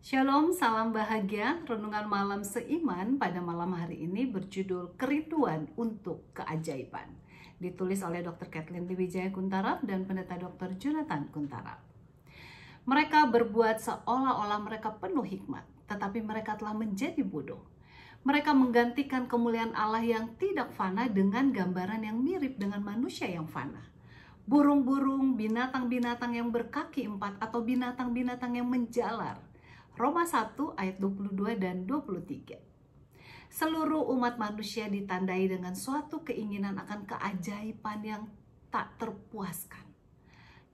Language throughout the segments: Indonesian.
Shalom, salam bahagia. Renungan malam seiman pada malam hari ini berjudul Kerinduan untuk Keajaiban. Ditulis oleh Dr. Kathleen Wijaya Kuntarap dan Pendeta Dr. Jonathan Kuntarap. Mereka berbuat seolah-olah mereka penuh hikmat, tetapi mereka telah menjadi bodoh. Mereka menggantikan kemuliaan Allah yang tidak fana dengan gambaran yang mirip dengan manusia yang fana burung-burung, binatang-binatang yang berkaki empat, atau binatang-binatang yang menjalar. Roma 1 ayat 22 dan 23. Seluruh umat manusia ditandai dengan suatu keinginan akan keajaiban yang tak terpuaskan.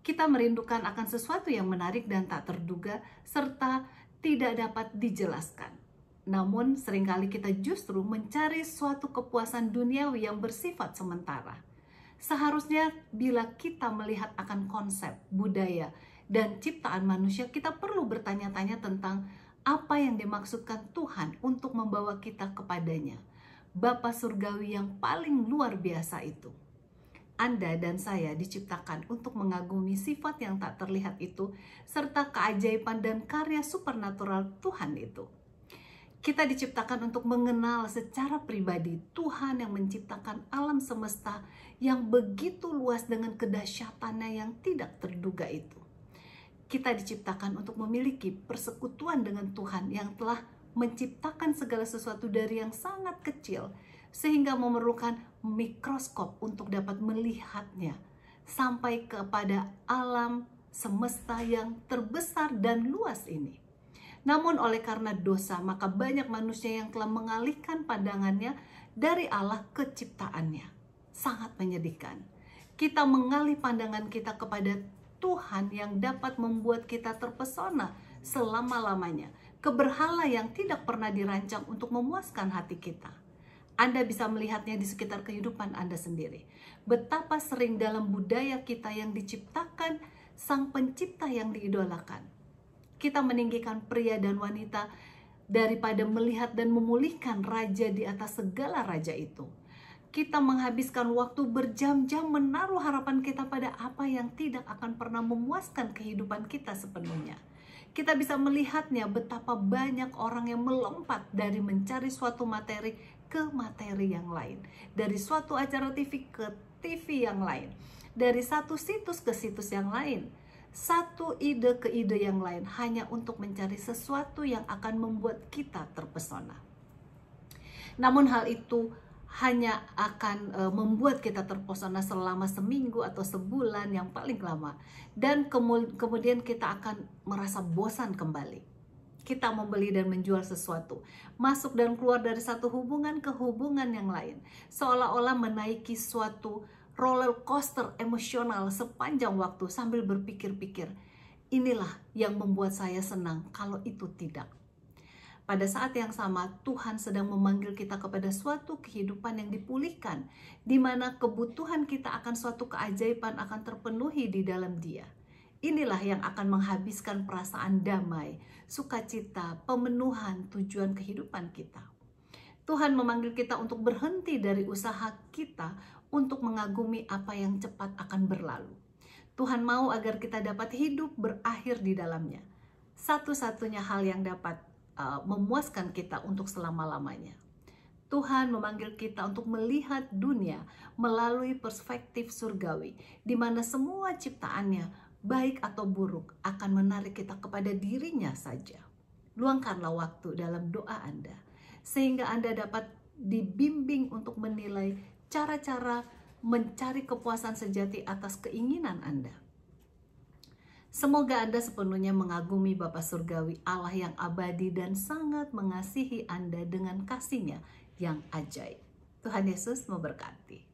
Kita merindukan akan sesuatu yang menarik dan tak terduga serta tidak dapat dijelaskan. Namun seringkali kita justru mencari suatu kepuasan duniawi yang bersifat sementara. Seharusnya bila kita melihat akan konsep, budaya, dan ciptaan manusia, kita perlu bertanya-tanya tentang apa yang dimaksudkan Tuhan untuk membawa kita kepadanya. Bapa surgawi yang paling luar biasa itu. Anda dan saya diciptakan untuk mengagumi sifat yang tak terlihat itu serta keajaiban dan karya supernatural Tuhan itu. Kita diciptakan untuk mengenal secara pribadi Tuhan yang menciptakan alam semesta yang begitu luas dengan kedahsyatannya yang tidak terduga itu kita diciptakan untuk memiliki persekutuan dengan Tuhan yang telah menciptakan segala sesuatu dari yang sangat kecil sehingga memerlukan mikroskop untuk dapat melihatnya sampai kepada alam semesta yang terbesar dan luas ini. Namun oleh karena dosa maka banyak manusia yang telah mengalihkan pandangannya dari Allah ke ciptaannya. Sangat menyedihkan. Kita mengalih pandangan kita kepada Tuhan yang dapat membuat kita terpesona selama-lamanya. Keberhala yang tidak pernah dirancang untuk memuaskan hati kita. Anda bisa melihatnya di sekitar kehidupan Anda sendiri. Betapa sering dalam budaya kita yang diciptakan sang pencipta yang diidolakan. Kita meninggikan pria dan wanita daripada melihat dan memulihkan raja di atas segala raja itu kita menghabiskan waktu berjam-jam menaruh harapan kita pada apa yang tidak akan pernah memuaskan kehidupan kita sepenuhnya. Kita bisa melihatnya betapa banyak orang yang melompat dari mencari suatu materi ke materi yang lain, dari suatu acara TV ke TV yang lain, dari satu situs ke situs yang lain satu ide ke ide yang lain hanya untuk mencari sesuatu yang akan membuat kita terpesona. Namun hal itu hanya akan e, membuat kita terpesona selama seminggu atau sebulan yang paling lama dan kemudian kita akan merasa bosan kembali. Kita membeli dan menjual sesuatu, masuk dan keluar dari satu hubungan ke hubungan yang lain, seolah-olah menaiki suatu roller coaster emosional sepanjang waktu sambil berpikir-pikir. Inilah yang membuat saya senang kalau itu tidak pada saat yang sama Tuhan sedang memanggil kita kepada suatu kehidupan yang dipulihkan, di mana kebutuhan kita akan suatu keajaiban akan terpenuhi di dalam Dia. Inilah yang akan menghabiskan perasaan damai, sukacita, pemenuhan tujuan kehidupan kita. Tuhan memanggil kita untuk berhenti dari usaha kita untuk mengagumi apa yang cepat akan berlalu. Tuhan mau agar kita dapat hidup berakhir di dalamnya. Satu-satunya hal yang dapat Uh, memuaskan kita untuk selama-lamanya. Tuhan memanggil kita untuk melihat dunia melalui perspektif surgawi, di mana semua ciptaannya, baik atau buruk, akan menarik kita kepada dirinya saja. Luangkanlah waktu dalam doa Anda, sehingga Anda dapat dibimbing untuk menilai cara-cara mencari kepuasan sejati atas keinginan Anda. Semoga Anda sepenuhnya mengagumi Bapa Surgawi Allah yang abadi dan sangat mengasihi Anda dengan kasihnya yang ajaib. Tuhan Yesus memberkati.